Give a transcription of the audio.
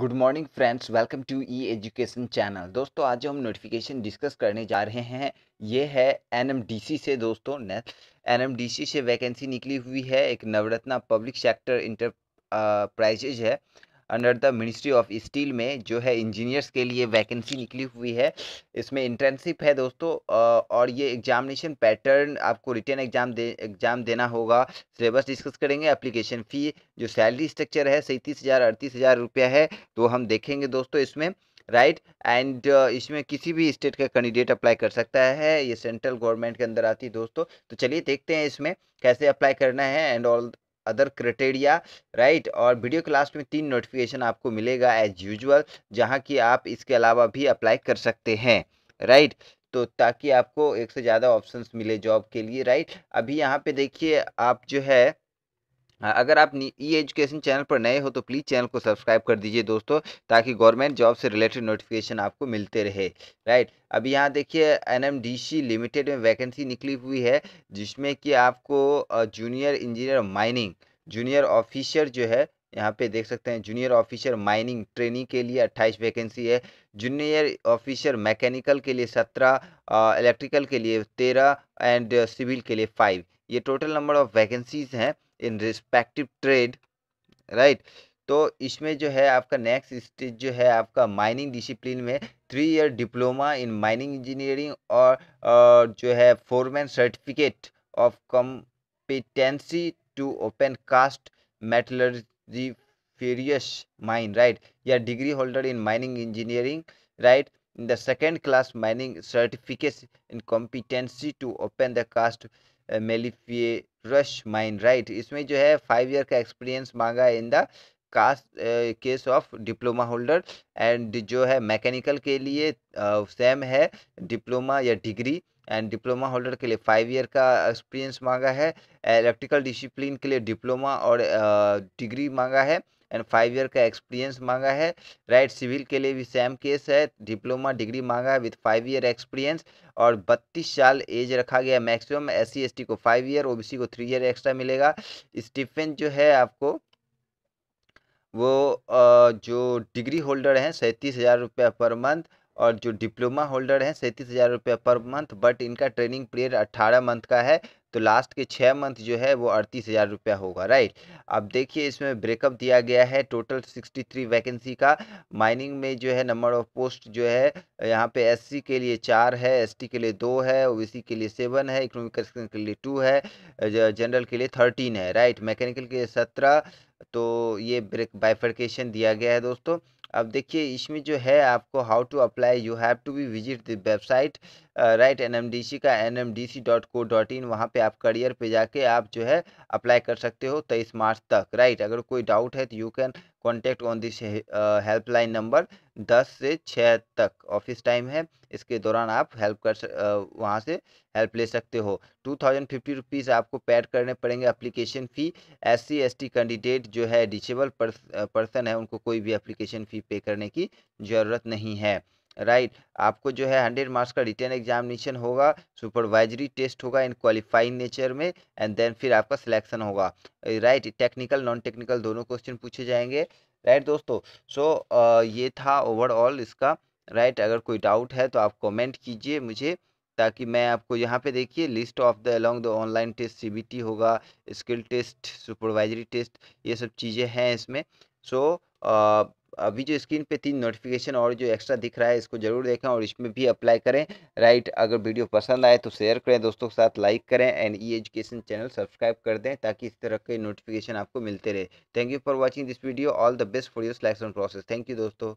Good morning friends welcome to E education channel दोस्तों आज हम नोटिफिकेशन डिस्कस करने जा रहे हैं ये है एनएमडीसी से दोस्तों ने एनएमडीसी से वैकेंसी निकली हुई है एक नवरत्ना पब्लिक सेक्टर इंटरप्राइजेज है under the ministry of steel में जो है इंजीनियर्स के लिए वैकेंसी निकली हुई है इसमें इंटर्नशिप है दोस्तों और ये एग्जामिनेशन पैटर्न आपको रिटर्न एग्जाम दे एग्जाम देना होगा सिलेबस डिस्कस करेंगे एप्लीकेशन फ़ी जो सैलरी स्ट्रक्चर है सैंतीस हज़ार अड़तीस हज़ार रुपया है तो हम देखेंगे दोस्तों इसमें राइट एंड इसमें किसी भी स्टेट का कैंडिडेट अप्लाई कर सकता है ये सेंट्रल गवर्नमेंट के अंदर आती है दोस्तों तो चलिए देखते हैं इसमें कैसे अप्लाई करना है and all other criteria right और वीडियो क्लास में तीन नोटिफिकेशन आपको मिलेगा एज यूजुअल जहाँ की आप इसके अलावा भी अप्लाई कर सकते हैं राइट तो ताकि आपको एक से ज़्यादा ऑप्शंस मिले जॉब के लिए राइट अभी यहाँ पे देखिए आप जो है हाँ, अगर आप ई एजुकेशन चैनल पर नए हो तो प्लीज़ चैनल को सब्सक्राइब कर दीजिए दोस्तों ताकि गवर्नमेंट जॉब से रिलेटेड नोटिफिकेशन आपको मिलते रहे राइट अब यहाँ देखिए एनएमडीसी लिमिटेड में वैकेंसी निकली हुई है जिसमें कि आपको junior engineer mining junior officer जो है यहाँ पे देख सकते हैं जूनियर ऑफिसर माइनिंग ट्रेनिंग के लिए अट्ठाईस वैकेंसी है जूनियर ऑफिसर मैकेनिकल के लिए सत्रह इलेक्ट्रिकल के लिए तेरह एंड सिविल के लिए फाइव ये टोटल नंबर ऑफ वैकेंसीज़ हैं इन रिस्पेक्टिव ट्रेड राइट तो इसमें जो है आपका नेक्स्ट स्टेज जो है आपका माइनिंग डिसिप्लिन में three year diploma in mining engineering और, जो है foreman certificate of competency to open cast metalliferous mine right या degree holder in mining engineering right in the second class mining certificates incompetency to open the cast रश mine right इसमें जो है five year का experience मांगा है in the cast case of diploma holder and जो है मैकेनिकल के लिए सेम uh, है डिप्लोमा या डिग्री एंड डिप्लोमा होल्डर के लिए फाइव ईयर का एक्सपीरियंस मांगा है इलेक्ट्रिकल डिसिप्लिन के लिए डिप्लोमा और डिग्री मांगा है एंड फाइव ईयर का एक्सपीरियंस मांगा है राइट सिविल के लिए भी सेम केस है डिप्लोमा डिग्री मांगा है विथ फाइव ईयर एक्सपीरियंस और बत्तीस साल एज रखा गया मैक्सिमम एस सी को फाइव ईयर ओ को थ्री ईयर एक्स्ट्रा मिलेगा स्टीफन जो है आपको वो जो डिग्री होल्डर हैं सैंतीस हज़ार रुपया पर मंथ और जो डिप्लोमा होल्डर हैं सैंतीस हज़ार रुपये पर मंथ बट इनका ट्रेनिंग पीरियड अट्ठारह मंथ का है तो लास्ट के छः मंथ जो है वो अड़तीस हज़ार रुपया होगा राइट अब देखिए इसमें ब्रेकअप दिया गया है टोटल सिक्सटी थ्री वैकेंसी का माइनिंग में जो है नंबर ऑफ पोस्ट जो है यहाँ पे एससी के लिए चार है एसटी के लिए दो है ओबीसी के लिए सेवन है इकोनॉमिक के लिए टू है जनरल के लिए थर्टीन है राइट मैकेनिकल के लिए सत्रह तो ये ब्रेक बाइफर्केशन दिया गया है दोस्तों अब देखिए इसमें जो है आपको how to apply you have to be visit the website right N M D C का N M D C dot co dot in वहाँ पर आप करियर पे जाके आप जो है अप्लाई कर सकते हो तेईस मार्च तक राइट right? अगर कोई डाउट है तो you can contact on this helpline number दस से छः तक ऑफिस टाइम है इसके दौरान आप हेल्प कर वहाँ से हेल्प ले सकते हो टू थाउजेंड फिफ्टी रुपीज़ आपको पैड करने पड़ेंगे application fee S C S T candidate जो है डिसेबल पर्सन है उनको कोई भी अप्लीकेशन फ़ी पे करने की ज़रूरत नहीं है राइट right. आपको जो है हंड्रेड मार्क्स का रिटर्न एग्जामिनेशन होगा सुपरवाइजरी टेस्ट होगा इन क्वालिफाइंग नेचर में एंड देन फिर आपका सिलेक्शन होगा राइट टेक्निकल नॉन टेक्निकल दोनों क्वेश्चन पूछे जाएंगे राइट right, दोस्तों सो so, uh, ये था ओवरऑल इसका राइट right, अगर कोई डाउट है तो आप कमेंट कीजिए मुझे ताकि मैं आपको यहाँ पे देखिए list of the along the online test सी होगा स्किल टेस्ट सुपरवाइजरी टेस्ट ये सब चीज़ें हैं इसमें सो so, uh, अभी जो स्क्रीन पे तीन नोटिफिकेशन और जो एक्स्ट्रा दिख रहा है इसको जरूर देखें और इसमें भी अप्लाई करें राइट अगर वीडियो पसंद आए तो शेयर करें दोस्तों के साथ लाइक करें and e education channel subscribe कर दें ताकि इस तरह के नोटिफिकेशन आपको मिलते रहे thank you for watching this video all the best for your selection process thank you दोस्तों